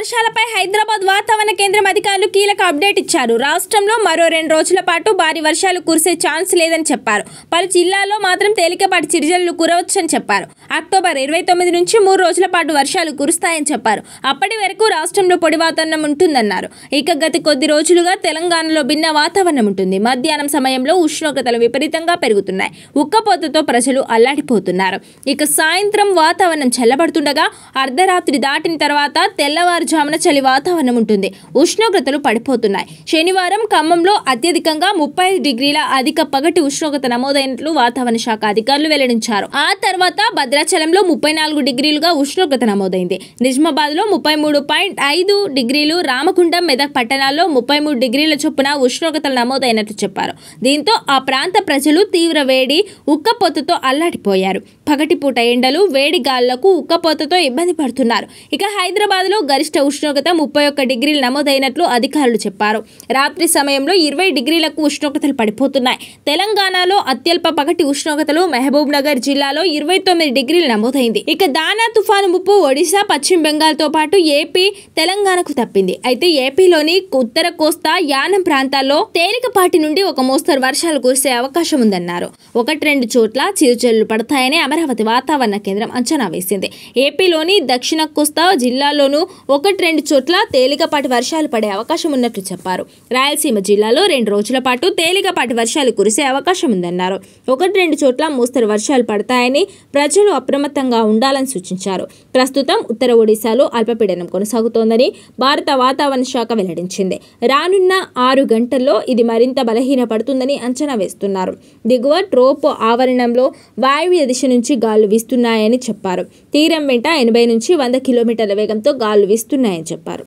వర్షాలపై హైదరాబాద్ వాతావరణ కేంద్రం అధికారులు కీలక అప్డేట్ ఇచ్చారు రాష్ట్రంలో మరో రెండు రోజుల పాటు భారీ వర్షాలు కురిసే ఛాన్స్ లేదని చెప్పారు పలు జిల్లాల్లో మాత్రం తేలికపాటి చిరుజల్లు కురవచ్చని చెప్పారు అక్టోబర్ ఇరవై తొమ్మిది నుంచి మూడు రోజుల పాటు వర్షాలు కురుస్తాయని చెప్పారు అప్పటి వరకు రాష్ట్రంలో పొడి వాతావరణం ఉంటుందన్నారు ఇక గత కొద్ది రోజులుగా తెలంగాణలో భిన్న వాతావరణం ఉంటుంది మధ్యాహ్నం సమయంలో ఉష్ణోగ్రతలు విపరీతంగా పెరుగుతున్నాయి ఉక్కపోతతో ప్రజలు అల్లాడిపోతున్నారు ఇక సాయంత్రం వాతావరణం చల్లబడుతుండగా అర్ధరాత్రి దాటిన తర్వాత తెల్లవారు తెల్లవారుజామున చలి వాతావరణం ఉంటుంది ఉష్ణోగ్రతలు పడిపోతున్నాయి శనివారం ఖమ్మంలో అత్యధికంగా ముప్పై డిగ్రీల అధిక పగటి ఉష్ణోగ్రత నమోదైనట్లు వాతావరణ శాఖ అధికారులు వెల్లడించారు ఆ తర్వాత భద్రాచలంలో ముప్పై నాలుగు డిగ్రీలుగా ఉష్ణోగ్రత నమోదైంది నిజామాబాద్ లో ముప్పై మూడు పాయింట్ ఐదు డిగ్రీలు రామకుండం మెదక్ పట్టణాల్లో ముప్పై మూడు డిగ్రీల చొప్పున ఉష్ణోగ్రతలు నమోదైనట్లు చెప్పారు దీంతో ఆ ప్రాంత ప్రజలు తీవ్ర వేడి ఉక్కపోతతో అల్లాడిపోయారు పగటిపూట ఎండలు వేడి గాళ్లకు ఉక్కపోతతో ఇబ్బంది పడుతున్నారు ఇక హైదరాబాద్ లో గరిష్ట ఉష్ణోగ్రత ముప్పై ఒక్క డిగ్రీలు నమోదైనట్లు అధికారులు చెప్పారు రాత్రి సమయంలో ఇరవై డిగ్రీలకు ఉష్ణోగ్రతలు పడిపోతున్నాయి తెలంగాణలో అత్యల్ప పగటి ఉష్ణోగ్రతలు మహబూబ్ నగర్ జిల్లాలో ఇరవై తొమ్మిది డిగ్రీలు నమోదైంది ఇక దానా తుఫాను ముప్పు ఒడిశా పశ్చిమ బెంగాల్తో పాటు ఏపీ తెలంగాణకు తప్పింది అయితే ఏపీలోని ఉత్తర కోస్తా యానం ప్రాంతాల్లో తేలికపాటి నుండి ఒక మోస్తరు వర్షాలు కురిసే అవకాశం ఉందన్నారు ఒకటి రెండు చోట్ల చిరుచల్లు పడతాయని అమరావతి వాతావరణ కేంద్రం అంచనా వేసింది ఏపీలోని దక్షిణ కోస్తా జిల్లాలోనూ ఒక ఒకటి రెండు చోట్ల తేలికపాటి వర్షాలు పడే అవకాశం ఉన్నట్లు చెప్పారు రాయలసీమ జిల్లాలో రెండు రోజుల పాటు తేలికపాటి వర్షాలు కురిసే అవకాశం ఉందన్నారు ఒకటి రెండు చోట్ల మోస్తరు వర్షాలు పడతాయని ప్రజలు అప్రమత్తంగా ఉండాలని సూచించారు ప్రస్తుతం ఉత్తర ఒడిశాలో అల్పపీడనం కొనసాగుతోందని భారత వాతావరణ శాఖ వెల్లడించింది రానున్న ఆరు గంటల్లో ఇది మరింత బలహీనపడుతుందని అంచనా వేస్తున్నారు దిగువ ట్రోపు ఆవరణంలో వాయువ్య దిశ నుంచి గాలు వీస్తున్నాయని చెప్పారు తీరం వెంట ఎనభై నుంచి వంద కిలోమీటర్ల వేగంతో గాలు వీస్తున్నారు ఉన్నాయని చెప్పారు